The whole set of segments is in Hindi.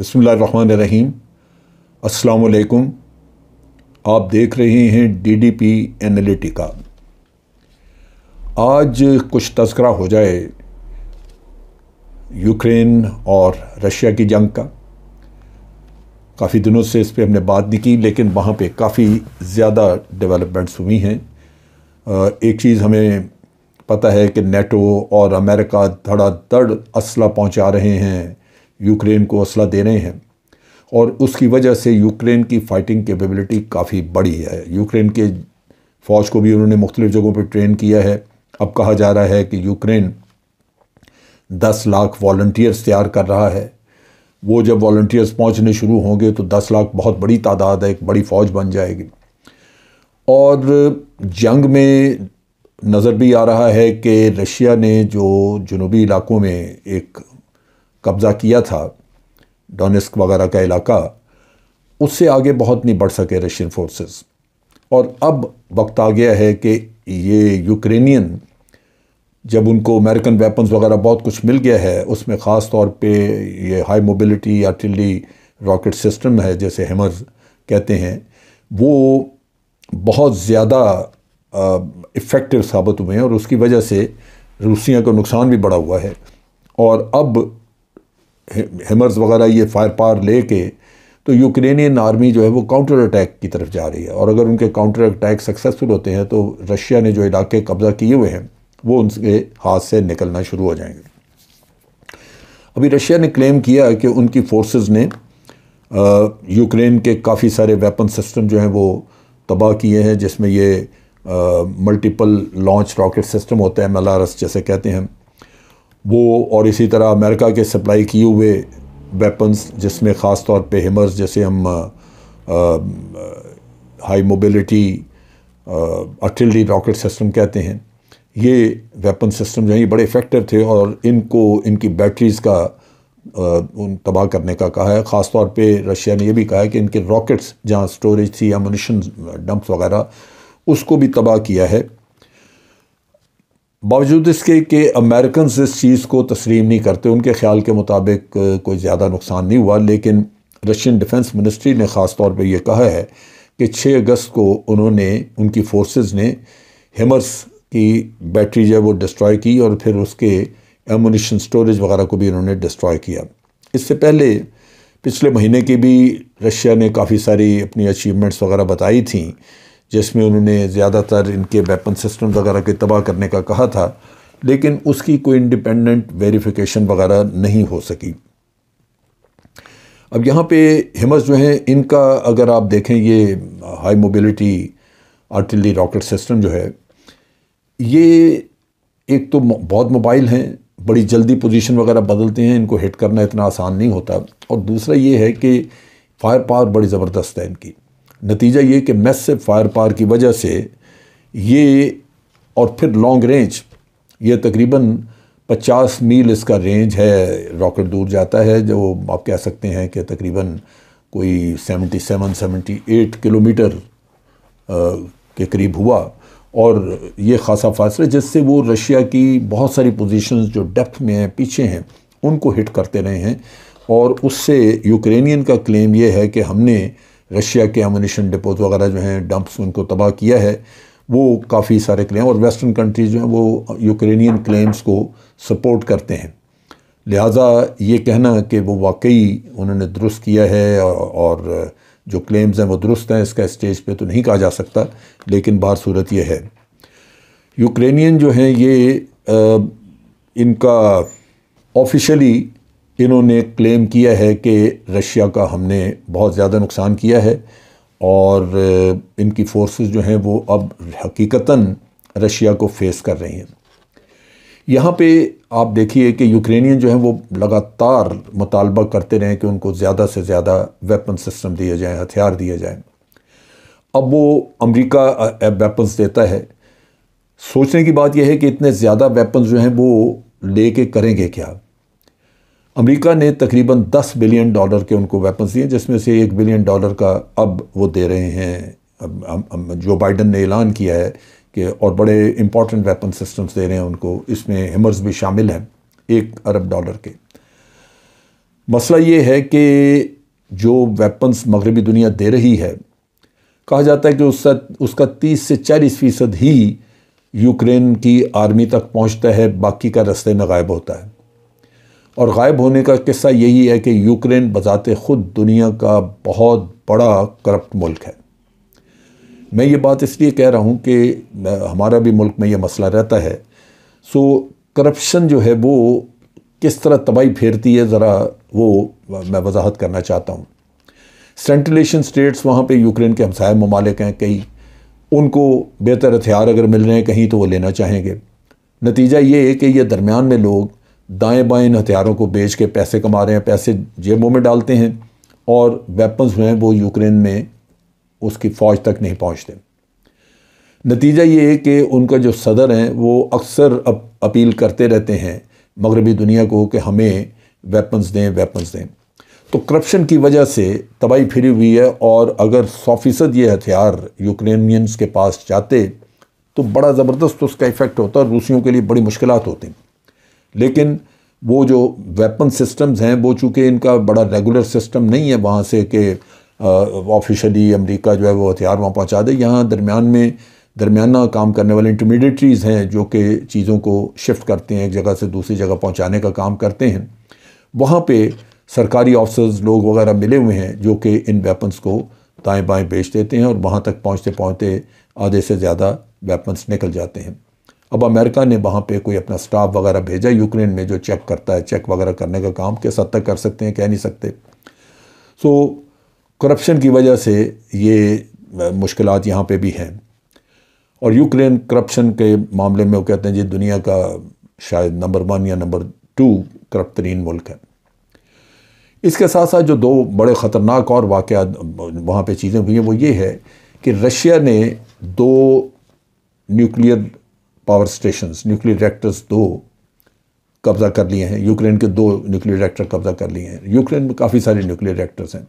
बसमीम अलकुम आप देख रहे हैं डी डी पी एनालिटिका आज कुछ तस्करा हो जाए यूक्रेन और रशिया की जंग का काफ़ी दिनों से इस पर हमने बात नहीं की लेकिन वहाँ पे काफ़ी ज़्यादा डेवलपमेंट्स हुई हैं एक चीज़ हमें पता है कि नेटो और अमेरिका धड़ाधड़ असला पहुँचा रहे हैं यूक्रेन को असला दे रहे हैं और उसकी वजह से यूक्रेन की फ़ाइटिंग कैपेबिलिटी काफ़ी बड़ी है यूक्रेन के फ़ौज को भी उन्होंने मुख्तलिफ़ जगहों पर ट्रेन किया है अब कहा जा रहा है कि यूक्रेन दस लाख वॉल्टियर्स तैयार कर रहा है वो जब वॉल्टियर्स पहुंचने शुरू होंगे तो दस लाख बहुत बड़ी तादाद है एक बड़ी फ़ौज बन जाएगी और जंग में नज़र भी आ रहा है कि रशिया ने जो जनूबी इलाकों में एक कब्ज़ा किया था डोनेस्क वगैरह का इलाका उससे आगे बहुत नहीं बढ़ सके रशियन फोर्सेस और अब वक्त आ गया है कि ये यूक्रेनियन जब उनको अमेरिकन वेपन्स वगैरह बहुत कुछ मिल गया है उसमें ख़ास तौर पे ये high mobility artillery rocket system है जैसे हेमर्स कहते हैं वो बहुत ज़्यादा इफ़ेक्टिव साबित हुए हैं और उसकी वजह से रूसिया को नुकसान भी बड़ा हुआ है और अब हेमर्स वगैरह ये फायर पावर ले के तो यूक्रेनियन आर्मी जो है वो काउंटर अटैक की तरफ जा रही है और अगर उनके काउंटर अटैक सक्सेसफुल होते हैं तो रशिया ने जो इलाके कब्ज़ा किए हुए हैं वो उनके हाथ से निकलना शुरू हो जाएंगे अभी रशिया ने क्लेम किया है कि उनकी फोर्सेस ने यूक्रेन के काफ़ी सारे वेपन सिस्टम जो हैं वो तबाह किए हैं जिसमें ये मल्टीपल लॉन्च रॉकेट सिस्टम होता है एम जैसे कहते हैं वो और इसी तरह अमेरिका के सप्लाई किए हुए वेपन्स जिसमें ख़ास तौर पे हिमर्स जैसे हम आ, आ, हाई मोबिलिटी अटिल्डी रॉकेट सिस्टम कहते हैं ये वेपन सिस्टम जो है बड़े इफ़ेक्टिव थे और इनको इनकी बैटरीज़ का उन तबाह करने का कहा है ख़ास तौर पे रशिया ने यह भी कहा है कि इनके रॉकेट्स जहाँ स्टोरेज थी या मुनिशन डंप्स वगैरह उसको भी तबाह किया है बावजूद इसके कि अमेरिकन इस चीज़ को तस्लीम नहीं करते उनके ख्याल के मुताबिक कोई ज़्यादा नुकसान नहीं हुआ लेकिन रशियन डिफेंस मिनिस्ट्री ने ख़ास तौर पर यह कहा है कि 6 अगस्त को उन्होंने उनकी फोर्सेस ने हेमर्स की बैटरी जो है वो डिस्ट्रॉय की और फिर उसके एमोनीशन स्टोरेज वगैरह को भी उन्होंने डिस्ट्रॉय किया इससे पहले पिछले महीने की भी रशिया ने काफ़ी सारी अपनी अचीवमेंट्स वगैरह बताई थी जिसमें उन्होंने ज़्यादातर इनके वेपन सिस्टम वगैरह के तबाह करने का कहा था लेकिन उसकी कोई इंडिपेंडेंट वेरिफिकेशन वगैरह नहीं हो सकी अब यहाँ पे हिमस जो है इनका अगर आप देखें ये high mobility artillery rocket system जो है ये एक तो बहुत मोबाइल हैं बड़ी जल्दी पोजीशन वगैरह बदलते हैं इनको हिट करना इतना आसान नहीं होता और दूसरा ये है कि फायर पावर बड़ी ज़बरदस्त है इनकी नतीजा ये कि मैसिव फायर पार की वजह से ये और फिर लॉन्ग रेंज ये तकरीबन 50 मील इसका रेंज है रॉकेट दूर जाता है जो आप कह सकते हैं कि तकरीबन कोई 77 78 किलोमीटर के करीब हुआ और ये ख़ासा फासला जिससे वो रशिया की बहुत सारी पोजीशंस जो डेप्थ में हैं पीछे हैं उनको हिट करते रहे हैं और उससे यूक्रेनियन का क्लेम ये है कि हमने रशिया के अमोनीशन डिपोज वगैरह जो हैं डंप्स उनको तबाह किया है वो काफ़ी सारे क्लेम और वेस्टर्न कंट्रीज़ जो हैं वो यूक्रेनियन क्लेम्स को सपोर्ट करते हैं लिहाजा ये कहना कि वो वाकई उन्होंने दुरुस्त किया है और जो क्लेम्स हैं वो दुरुस्त हैं इसका स्टेज पे तो नहीं कहा जा सकता लेकिन बार सूरत ये है यूक्रेनियन जो हैं ये आ, इनका ऑफिशली इन्होंने क्लेम किया है कि रशिया का हमने बहुत ज़्यादा नुकसान किया है और इनकी फोर्सेस जो हैं वो अब हकीकता रशिया को फेस कर रही हैं यहाँ पे आप देखिए कि यूक्रेनियन जो हैं वो लगातार मुतालबा करते रहें कि उनको ज़्यादा से ज़्यादा वेपन सिस्टम दिए जाएँ हथियार दिए जाएँ अब वो अमेरिका वेपन्स देता है सोचने की बात यह है कि इतने ज़्यादा वेपन्स जो हैं वो ले करेंगे क्या अमेरिका ने तकरीबन 10 बिलियन डॉलर के उनको वेपन्स दिए जिसमें से एक बिलियन डॉलर का अब वो दे रहे हैं जो बाइडन ने ऐलान किया है कि और बड़े इंपॉर्टेंट वेपन सिस्टम्स दे रहे हैं उनको इसमें हिमर्स भी शामिल हैं एक अरब डॉलर के मसला ये है कि जो वेपन्स मगरबी दुनिया दे रही है कहा जाता है कि उसका उसका तीस से चालीस फ़ीसद ही यूक्रेन की आर्मी तक पहुंचता है बाकी का रास्ते में गायब होता है और गायब होने का किस्सा यही है कि यूक्रेन बज़ात ख़ुद दुनिया का बहुत बड़ा करप्ट मुल्क है मैं ये बात इसलिए कह रहा हूँ कि हमारा भी मुल्क में ये मसला रहता है सो करप्शन जो है वो किस तरह तबाही फेरती है ज़रा वो मैं वजाहत करना चाहता हूँ सेंट्रल एशियन स्टेट्स वहाँ पे यूक्रेन के हमसाय ममालिक हैं कई उनको बेहतर हथियार अगर मिल रहे हैं कहीं तो वो लेना चाहेंगे नतीजा ये है कि ये दरमियान में लोग दाएं बाएं हथियारों को बेच के पैसे कमा रहे हैं पैसे जेबों में डालते हैं और वेपन्स जो हैं वो यूक्रेन में उसकी फ़ौज तक नहीं पहुंचते नतीजा ये है कि उनका जो सदर हैं वो अक्सर अप, अपील करते रहते हैं मगरबी दुनिया को कि हमें वेपन्स दें वेपन्स दें तो करप्शन की वजह से तबाही फिरी हुई है और अगर सौ फ़ीसद ये हथियार यूक्रेनियंस के पास जाते तो बड़ा ज़बरदस्त उसका इफ़ेक्ट होता और रूसियों के लिए बड़ी मुश्किल होती लेकिन वो जो वेपन सिस्टम्स हैं वो चूँकि इनका बड़ा रेगुलर सिस्टम नहीं है वहाँ से कि ऑफिशली अमेरिका जो है वो हथियार वहाँ पहुँचा दे यहाँ दरमियान में दरमियाना काम करने वाले इंटरमीडियटरीज़ हैं जो कि चीज़ों को शिफ्ट करते हैं एक जगह से दूसरी जगह पहुँचाने का काम करते हैं वहाँ पर सरकारी ऑफिसर्स लोग वगैरह मिले हुए हैं जो कि इन वेपन्स को दाएँ बाएँ बेच देते हैं और वहाँ तक पहुँचते पहुँचते आधे से ज़्यादा वेपन्स निकल जाते हैं अब अमेरिका ने वहाँ पे कोई अपना स्टाफ वगैरह भेजा यूक्रेन में जो चेक करता है चेक वगैरह करने का काम किस हद तक कर सकते हैं कह नहीं सकते सो करप्शन की वजह से ये मुश्किल यहाँ पर भी हैं और यूक्रेन करप्शन के मामले में वो कहते हैं जी दुनिया का शायद नंबर वन या नंबर टू करप्ट तरीन मुल्क है इसके साथ साथ जो दो बड़े ख़तरनाक और वाक़ वहाँ पे चीज़ें हुई हैं वो ये है कि रशिया ने दो nuclear power station nuclear reactors दो कब्ज़ा कर लिए हैं यूक्रेन के दो न्यूक्लियर रिएक्टर कब्ज़ा कर लिए हैं यूक्रेन में काफ़ी सारे न्यूक्लियर रिएक्टर्स हैं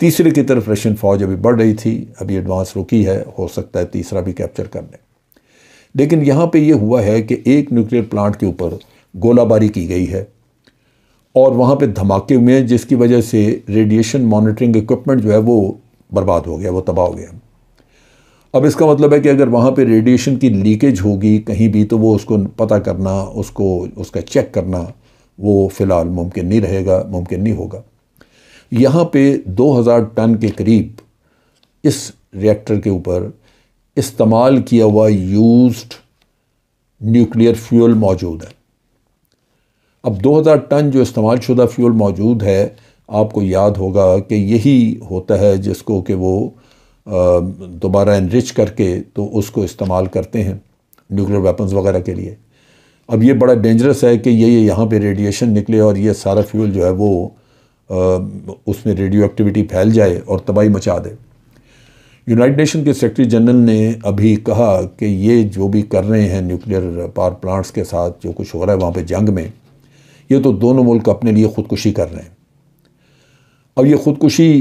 तीसरे की तरफ रशियन फ़ौज अभी बढ़ रही थी अभी एडवांस रुकी है हो सकता है तीसरा भी कैप्चर कर लें लेकिन यहाँ पे ये हुआ है कि एक न्यूक्लियर प्लांट के ऊपर गोलाबारी की गई है और वहाँ पे धमाके हुए हैं जिसकी वजह से रेडिएशन मॉनिटरिंग इक्विपमेंट जो है वो बर्बाद हो गया वो तबाह हो गया अब इसका मतलब है कि अगर वहाँ पे रेडिएशन की लीकेज होगी कहीं भी तो वो उसको पता करना उसको उसका चेक करना वो फ़िलहाल मुमकिन नहीं रहेगा मुमकिन नहीं होगा यहाँ पे 2000 टन के करीब इस रिएक्टर के ऊपर इस्तेमाल किया हुआ यूज्ड न्यूक्लियर फ्यूल मौजूद है अब 2000 टन जो इस्तेमाल शुदा फ्यूल मौजूद है आपको याद होगा कि यही होता है जिसको कि वो दोबारा इनरिच करके तो उसको इस्तेमाल करते हैं न्यूक्लियर वेपन्स वगैरह के लिए अब ये बड़ा डेंजरस है कि ये ये यहाँ पे रेडिएशन निकले और ये सारा फ्यूल जो है वो उसमें रेडियो एक्टिविटी फैल जाए और तबाही मचा दे यूनाइट नेशन के सेक्रेटरी जनरल ने अभी कहा कि ये जो भी कर रहे हैं न्यूक्लियर पावर प्लांट्स के साथ जो कुछ हो रहा है वहाँ पर जंग में ये तो दोनों मुल्क अपने लिए ख़ुदकुशी कर रहे हैं अब ये ख़ुदकुशी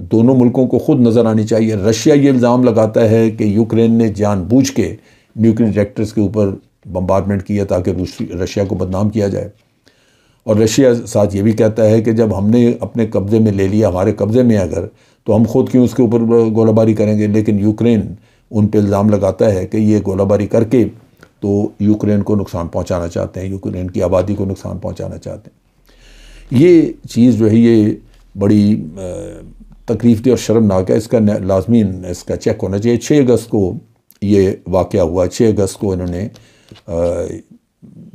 दोनों मुल्कों को खुद नज़र आनी चाहिए रशिया ये इल्ज़ाम लगाता है कि यूक्रेन ने जानबूझ के न्यूक्लियर रिएक्टर्स के ऊपर बम्बारमेंट किया ताकि रशिया को बदनाम किया जाए और रशिया साथ ये भी कहता है कि जब हमने अपने कब्ज़े में ले लिया हमारे कब्ज़े में अगर तो हम खुद क्यों उसके ऊपर गोलाबारी करेंगे लेकिन यूक्रेन उन पर इल्ज़ाम लगाता है कि ये गोलाबारी करके तो यूक्रेन को नुकसान पहुंचाना चाहते हैं यूक्रेन की आबादी को नुकसान पहुंचाना चाहते हैं ये चीज़ जो है ये बड़ी तकलीफ दे और शर्मनाक है इसका लाजमी इसका चेक होना चाहिए छः अगस्त को ये वाक़ हुआ छः अगस्त को इन्होंने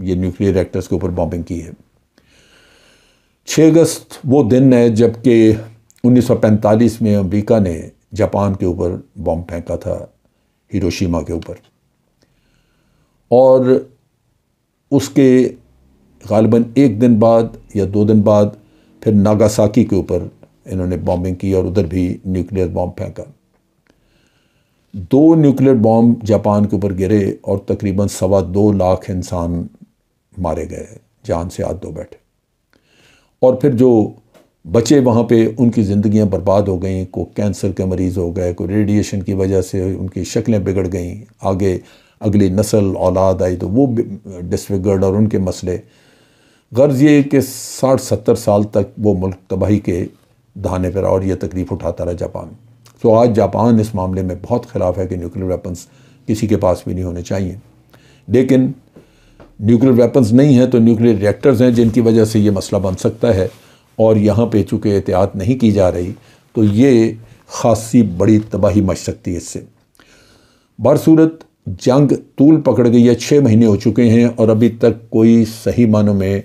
ये न्यूक्लियर रिएक्टर्स के ऊपर बॉम्बिंग की है छः अगस्त वो दिन है जबकि 1945 में अमेरिका ने जापान के ऊपर बॉम्ब फेंका था हिरोशिमा के ऊपर और उसके गालबन एक दिन बाद या दो दिन बाद फिर नागासाकी के ऊपर इन्होंने बॉम्बिंग की और उधर भी न्यूक्लियर बॉम्ब फेंका दो न्यूक्लियर बॉम्ब जापान के ऊपर गिरे और तकरीबन सवा दो लाख इंसान मारे गए जान से हाथ धो बैठे और फिर जो बचे वहाँ पे उनकी ज़िंदियाँ बर्बाद हो गई को कैंसर के मरीज़ हो गए को रेडिएशन की वजह से उनकी शक्लें बिगड़ गईं आगे अगली नस्ल औलाद आई तो वो डिसविगर्ड और उनके मसले गर्ज ये कि साठ सत्तर साल तक वो मुल्क तबाही के दहाने पर और यह तकलीफ उठाता रहा जापान तो आज जापान इस मामले में बहुत खिलाफ है कि न्यूक्लियर वेपन्स किसी के पास भी नहीं होने चाहिए लेकिन न्यूक्लियर वेपन्स नहीं हैं तो न्यूक्लियर रिएक्टर्स हैं जिनकी वजह से ये मसला बन सकता है और यहाँ पे चूँकि एहतियात नहीं की जा रही तो ये खासी बड़ी तबाही मच सकती है इससे बरसूरत जंग तूल पकड़ गई है छः महीने हो चुके हैं और अभी तक कोई सही मानों में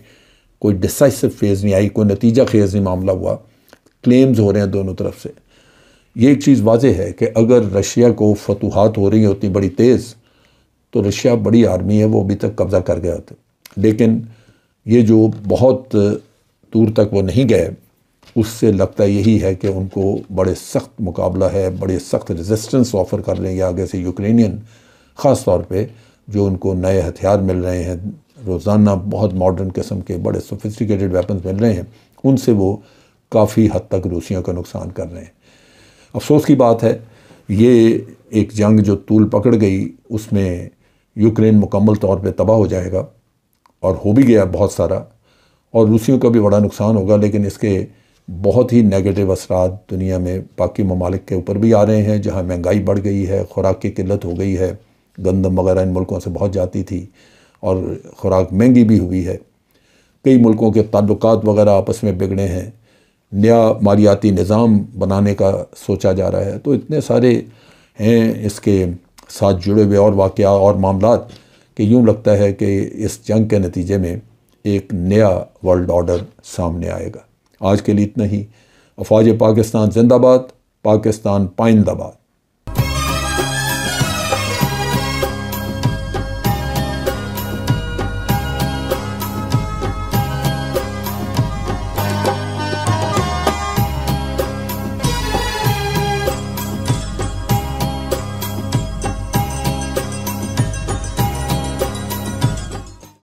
कोई डिसाइसिव फेज़ नहीं आई कोई नतीजा खेज नहीं मामला हुआ क्लेम्स हो रहे हैं दोनों तरफ से ये एक चीज़ वाजह है कि अगर रशिया को फतूहत हो रही होती उतनी बड़ी तेज़ तो रशिया बड़ी आर्मी है वो अभी तक कब्ज़ा कर गया था लेकिन ये जो बहुत दूर तक वो नहीं गए उससे लगता यही है कि उनको बड़े सख्त मुकाबला है बड़े सख्त रेजिस्टेंस ऑफ़र कर रहे हैं आगे से यूक्रेनियन ख़ास तौर पर जो उनको नए हथियार मिल रहे हैं रोज़ाना बहुत मॉडर्न किस्म के बड़े सोफिस्टिकेटेड वेपन्स मिल रहे हैं उनसे वो काफ़ी हद तक रूसियों का नुकसान कर रहे हैं अफसोस की बात है ये एक जंग जो तूल पकड़ गई उसमें यूक्रेन मुकम्मल तौर पे तबाह हो जाएगा और हो भी गया बहुत सारा और रूसियों का भी बड़ा नुकसान होगा लेकिन इसके बहुत ही नेगेटिव असरा दुनिया में बाकी ममालिक के ऊपर भी आ रहे हैं जहाँ महंगाई बढ़ गई है खुराक की किल्लत हो गई है गंदम वगैरह इन मुल्कों से बहुत जाती थी और ख़ुराक महंगी भी हुई है कई मुल्कों के ताल्लुक वगैरह आपस में बिगड़े हैं नया मालियाती निज़ाम बनाने का सोचा जा रहा है तो इतने सारे हैं इसके साथ जुड़े हुए और वाक़ और मामला कि यूँ लगता है कि इस जंग के नतीजे में एक नया वर्ल्ड ऑर्डर सामने आएगा आज के लिए इतना ही अफवाज पाकिस्तान जिंदाबाद पाकिस्तान पाइंदाबाद